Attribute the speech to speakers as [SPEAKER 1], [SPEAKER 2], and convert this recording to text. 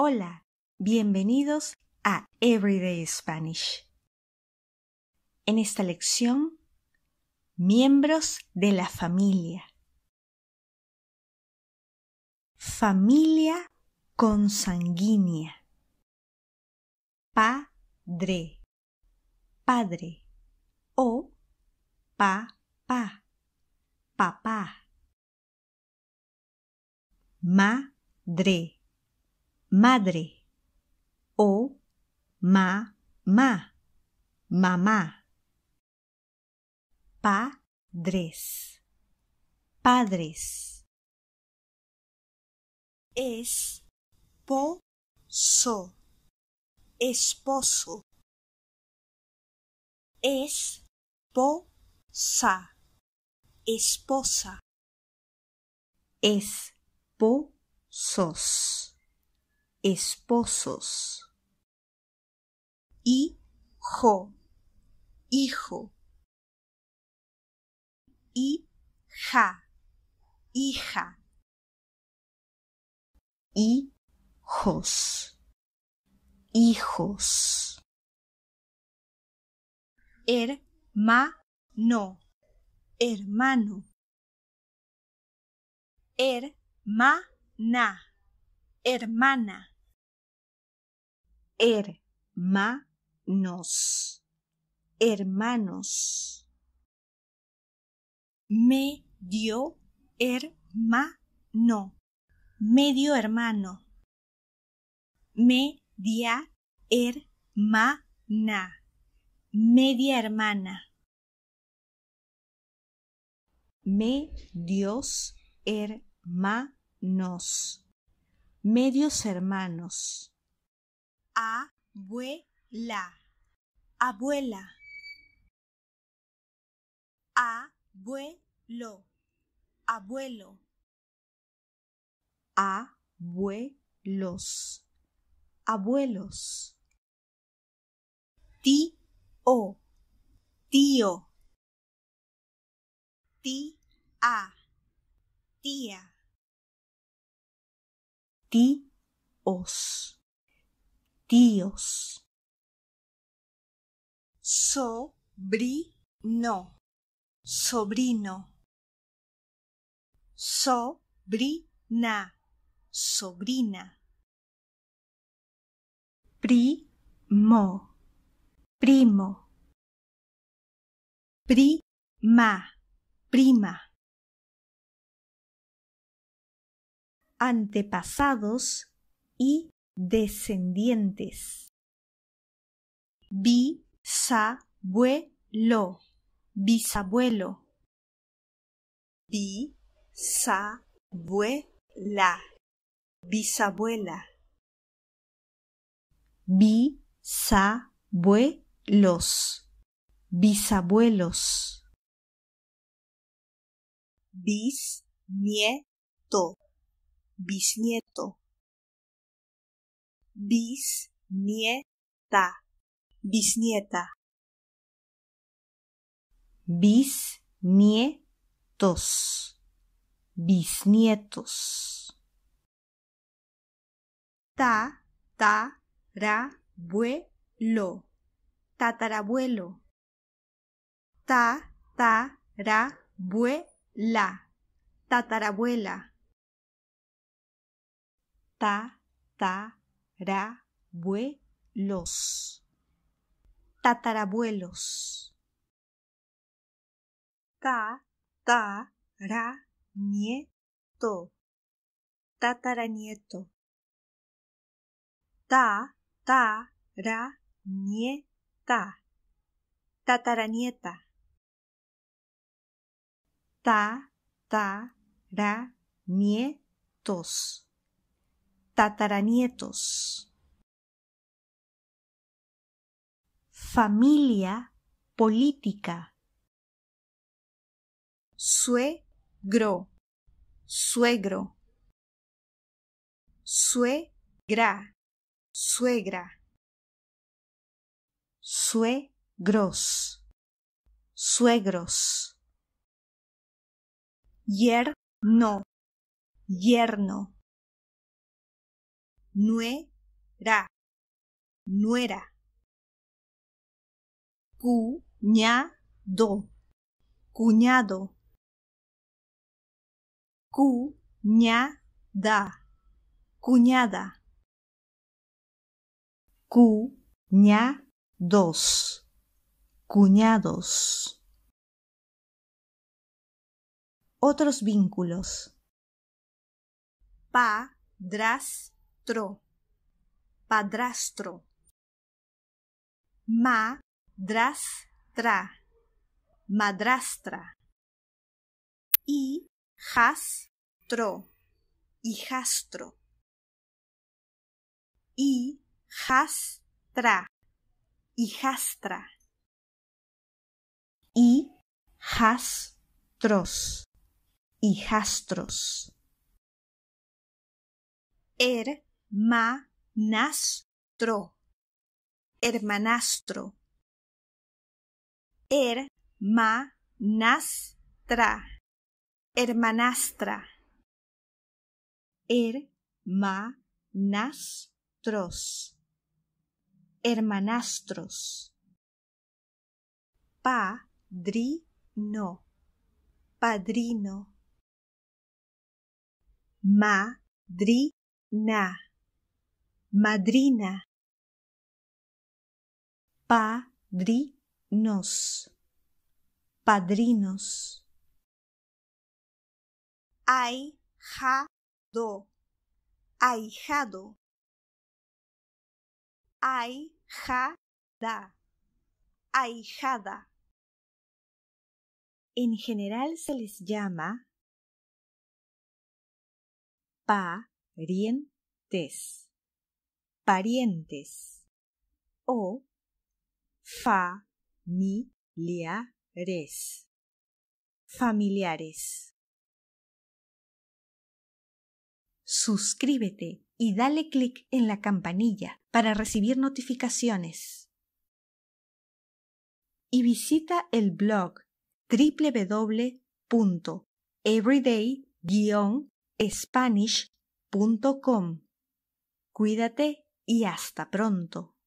[SPEAKER 1] Hola, bienvenidos a Everyday Spanish. En esta lección, miembros de la familia. Familia consanguínea. Padre, padre o papá, papá. Madre madre o ma ma mamá padres padres es po so esposo es po sa esposa es po sos esposos. Hijo, hijo. Hija, hija. Hijos, hijos. Hermano, hermano. Hermana hermana. Hermanos. Hermanos. Medio hermano. Medio hermano. Media hermana. Media hermana. Medios hermanos medios hermanos. Abuela, abuela. Abuelo, abuelo. Abuelos, abuelos. Tío, tío. Tía, tía tíos, tíos. Sobrino, sobrino. Sobrina, sobrina. Primo, primo. Prima, prima. antepasados y descendientes. Bisabuelo, bisabuelo. Bisabuela, bisabuela. Bisabuelos, bisabuelos. Bisnieto bisnieto, bisnieta, bisnieta, bisnietos, bisnietos, ta, ta, ra, bue, lo, tatarabuelo, ta, ta, ra, bue, la, tatarabuela ta ta ra tatarabuelos ta ta ra nieto tataranieto ta ta ra nieta tataranieta ta ta ra nietos tataranietos. Familia política. Suegro, suegro. Suegra, suegra. Suegros, suegros. Yerno, yerno nuera, nuera. Cuñado, cuñado. Cuñada, cuñada. Cuñados, cuñados. Otros vínculos padrastro, y Madrastra, Hijastro, hijastro. Hijastra, Y Hijastros, hijastros. Er Ma Hermanastro. Er Hermanastro. Hermanastra. Hermanastra. Hermanastros. Hermanastros. Padrino. Padrino. Madrina madrina, padrinos, padrinos. Ahijado, ahijado. Ahijada, ahijada. En general se les llama parientes parientes o familiares. Familiares. Suscríbete y dale clic en la campanilla para recibir notificaciones. Y visita el blog www.everyday-spanish.com. Cuídate y hasta pronto.